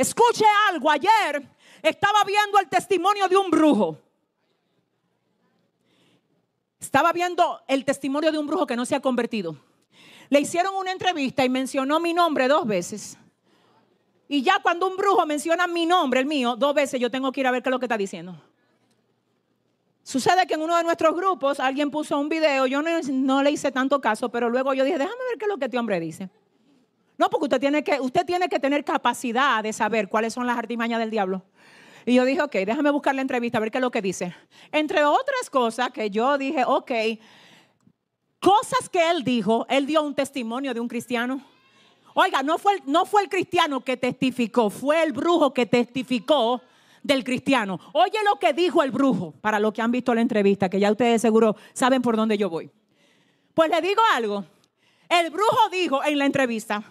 Escuche algo, ayer estaba viendo el testimonio de un brujo. Estaba viendo el testimonio de un brujo que no se ha convertido. Le hicieron una entrevista y mencionó mi nombre dos veces. Y ya cuando un brujo menciona mi nombre, el mío, dos veces yo tengo que ir a ver qué es lo que está diciendo. Sucede que en uno de nuestros grupos alguien puso un video, yo no, le hice tanto caso, pero luego yo dije, déjame ver qué es lo que este hombre dice. No, porque usted tiene que, usted tiene que tener capacidad de saber cuáles son las artimañas del diablo. Y yo dije, ok, déjame buscar la entrevista, a ver qué es lo que dice. Entre otras cosas que yo dije, ok, cosas que él dijo, él dio un testimonio de un cristiano. Oiga, no fue, no fue el cristiano que testificó, fue el brujo que testificó del cristiano. Oye lo que dijo el brujo, para los que han visto la entrevista, que ya ustedes seguro saben por dónde yo voy. Pues le digo algo. El brujo dijo en la entrevista,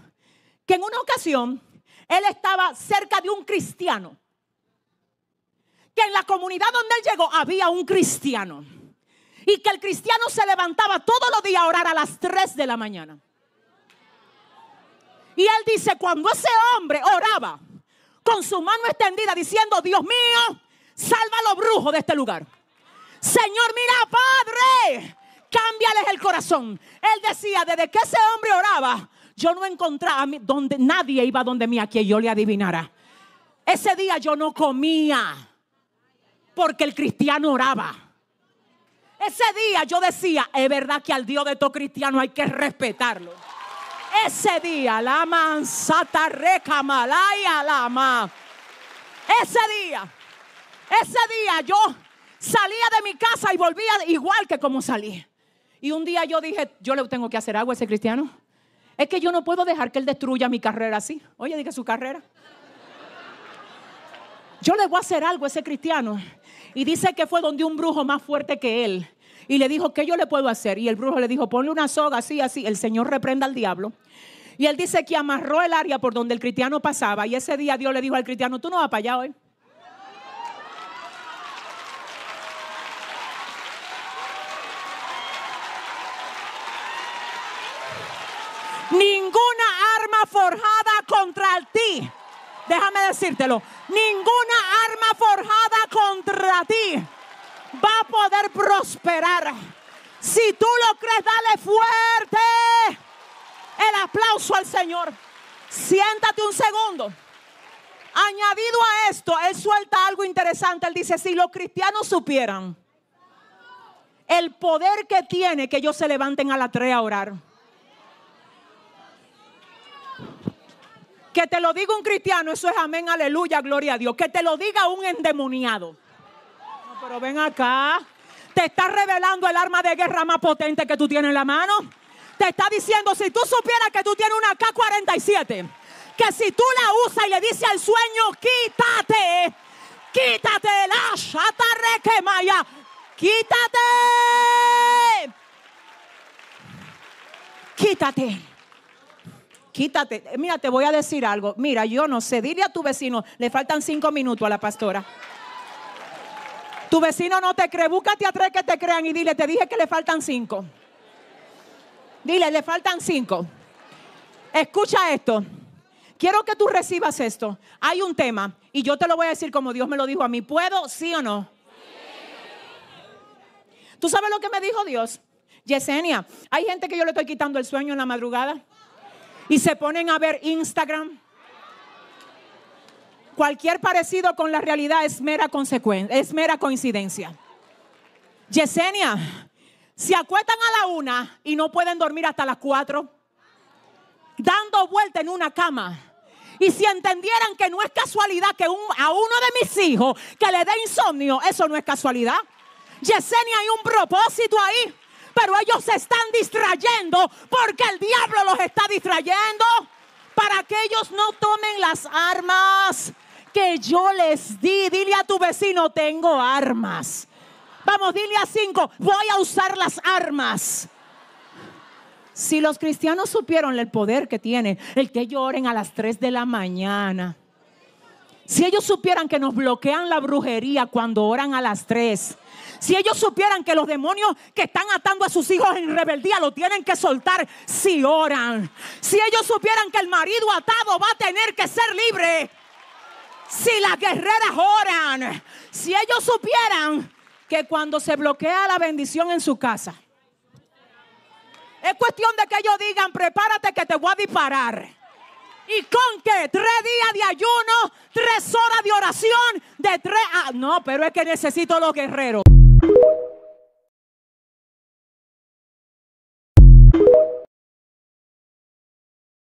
que en una ocasión él estaba cerca de un cristiano. Que en la comunidad donde él llegó había un cristiano. Y que el cristiano se levantaba todos los días a orar a las 3 de la mañana. Y él dice, cuando ese hombre oraba con su mano extendida diciendo, Dios mío, salva a los brujos de este lugar. Señor, mira, Padre, cámbiales el corazón. Él decía, desde que ese hombre oraba, yo no encontraba donde nadie iba donde mí a quien yo le adivinara. Ese día yo no comía porque el cristiano oraba. Ese día yo decía, es verdad que al Dios de todo cristiano hay que respetarlo. Ese día, la mansata recamalaya lama. Ese día, ese día yo salía de mi casa y volvía igual que como salí. Y un día yo dije, yo le tengo que hacer algo a ese cristiano. Es que yo no puedo dejar que él destruya mi carrera así. Oye, diga su carrera. Yo le voy a hacer algo a ese cristiano. Y dice que fue donde un brujo más fuerte que él. Y le dijo, ¿qué yo le puedo hacer? Y el brujo le dijo, ponle una soga así, así. El Señor reprenda al diablo. Y él dice que amarró el área por donde el cristiano pasaba. Y ese día Dios le dijo al cristiano, tú no vas para allá hoy. déjame decírtelo, ninguna arma forjada contra ti va a poder prosperar. Si tú lo crees, dale fuerte el aplauso al Señor. Siéntate un segundo. Añadido a esto, él suelta algo interesante. Él dice, si los cristianos supieran el poder que tiene que ellos se levanten a la 3 a orar. Que te lo diga un cristiano, eso es amén, aleluya, gloria a Dios. Que te lo diga un endemoniado. pero ven acá. Te está revelando el arma de guerra más potente que tú tienes en la mano. Te está diciendo, si tú supieras que tú tienes una K-47, que si tú la usas y le dices al sueño, quítate, quítate la chata quítate, quítate. Quítate. Mira, te voy a decir algo. Mira, yo no sé. Dile a tu vecino, le faltan cinco minutos a la pastora. Tu vecino no te cree. Búscate a tres que te crean y dile, te dije que le faltan cinco. Dile, le faltan cinco. Escucha esto. Quiero que tú recibas esto. Hay un tema y yo te lo voy a decir como Dios me lo dijo a mí. ¿Puedo? ¿Sí o no? ¿Tú sabes lo que me dijo Dios? Yesenia, hay gente que yo le estoy quitando el sueño en la madrugada y se ponen a ver Instagram. Cualquier parecido con la realidad es mera, es mera coincidencia. Yesenia, Si acuestan a la una y no pueden dormir hasta las cuatro, dando vuelta en una cama. Y si entendieran que no es casualidad que a uno de mis hijos que le dé insomnio, eso no es casualidad. Yesenia hay un propósito ahí pero ellos se están distrayendo porque el diablo los está distrayendo para que ellos no tomen las armas que yo les di. Dile a tu vecino, tengo armas. Vamos, dile a cinco, voy a usar las armas. Si los cristianos supieron el poder que tiene el que lloren a las tres de la mañana. Si ellos supieran que nos bloquean la brujería cuando oran a las tres... Si ellos supieran que los demonios que están atando a sus hijos en rebeldía lo tienen que soltar si oran. Si ellos supieran que el marido atado va a tener que ser libre. Si las guerreras oran. Si ellos supieran que cuando se bloquea la bendición en su casa. Es cuestión de que ellos digan, prepárate que te voy a disparar. ¿Y con qué? Tres días de ayuno, tres horas de oración, de tres... no, pero es que necesito los guerreros.